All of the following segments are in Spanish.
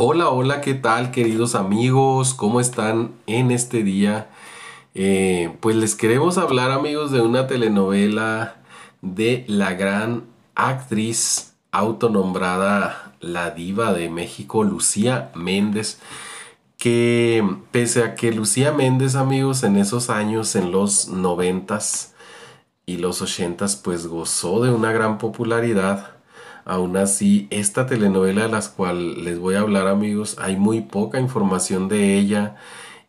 Hola, hola, ¿qué tal queridos amigos? ¿Cómo están en este día? Eh, pues les queremos hablar amigos de una telenovela de la gran actriz autonombrada la diva de México, Lucía Méndez, que pese a que Lucía Méndez amigos en esos años, en los noventas y los ochentas, pues gozó de una gran popularidad Aún así, esta telenovela de la cual les voy a hablar amigos, hay muy poca información de ella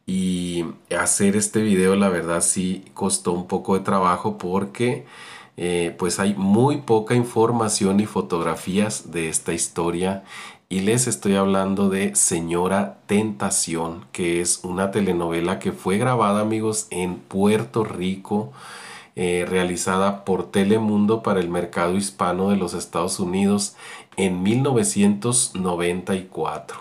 y hacer este video la verdad sí costó un poco de trabajo porque eh, pues hay muy poca información y fotografías de esta historia y les estoy hablando de Señora Tentación, que es una telenovela que fue grabada amigos en Puerto Rico eh, realizada por Telemundo para el mercado hispano de los Estados Unidos en 1994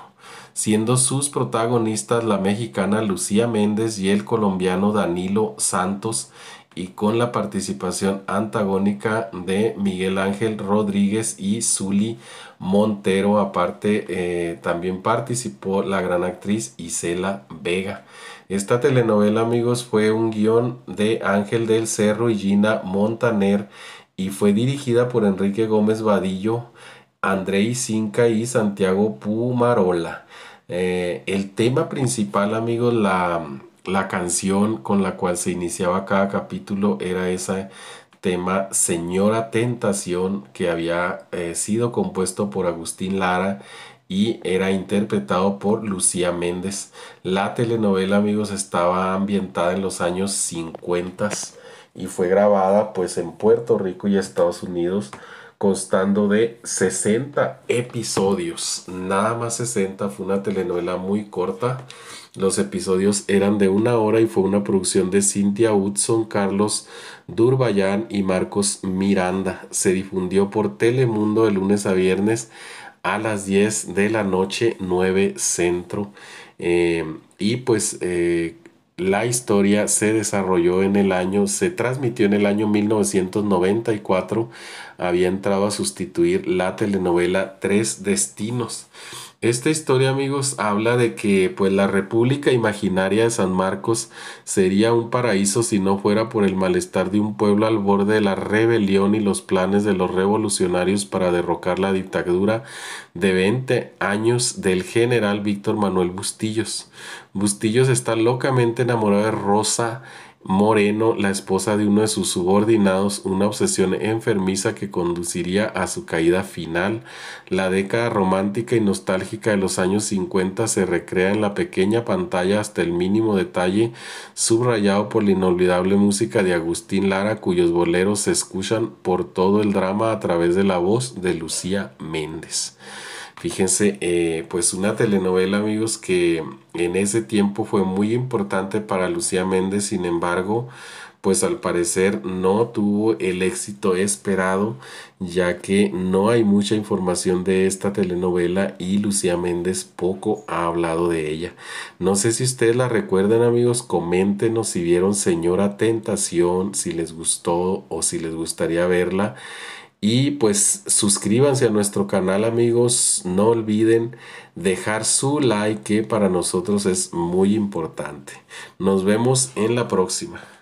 siendo sus protagonistas la mexicana Lucía Méndez y el colombiano Danilo Santos y con la participación antagónica de Miguel Ángel Rodríguez y Zuli Montero. Aparte, eh, también participó la gran actriz Isela Vega. Esta telenovela, amigos, fue un guión de Ángel del Cerro y Gina Montaner y fue dirigida por Enrique Gómez Vadillo, André Cinca y Santiago Pumarola. Eh, el tema principal, amigos, la, canción con la cual se iniciaba cada capítulo era ese tema Señora Tentación que había eh, sido compuesto por Agustín Lara y era interpretado por Lucía Méndez. La telenovela, amigos, estaba ambientada en los años 50 y fue grabada pues en Puerto Rico y Estados Unidos constando de 60 episodios, nada más 60, fue una telenovela muy corta. Los episodios eran de una hora y fue una producción de Cynthia Hudson, Carlos Durbayán y Marcos Miranda. Se difundió por Telemundo de lunes a viernes a las 10 de la noche, 9 centro. Eh, y pues eh, la historia se desarrolló en el año, se transmitió en el año 1994, había entrado a sustituir la telenovela Tres Destinos. Esta historia, amigos, habla de que pues la República imaginaria de San Marcos sería un paraíso si no fuera por el malestar de un pueblo al borde de la rebelión y los planes de los revolucionarios para derrocar la dictadura de 20 años del general Víctor Manuel Bustillos. Bustillos está locamente enamorado de Rosa Moreno, la esposa de uno de sus subordinados, una obsesión enfermiza que conduciría a su caída final. La década romántica y nostálgica de los años 50 se recrea en la pequeña pantalla hasta el mínimo detalle, subrayado por la inolvidable música de Agustín Lara, cuyos boleros se escuchan por todo el drama a través de la voz de Lucía Méndez. Fíjense, eh, pues una telenovela, amigos, que en ese tiempo fue muy importante para Lucía Méndez, sin embargo, pues al parecer no tuvo el éxito esperado, ya que no hay mucha información de esta telenovela y Lucía Méndez poco ha hablado de ella. No sé si ustedes la recuerdan amigos, coméntenos si vieron Señora Tentación, si les gustó o si les gustaría verla. Y pues suscríbanse a nuestro canal amigos, no olviden dejar su like que para nosotros es muy importante. Nos vemos en la próxima.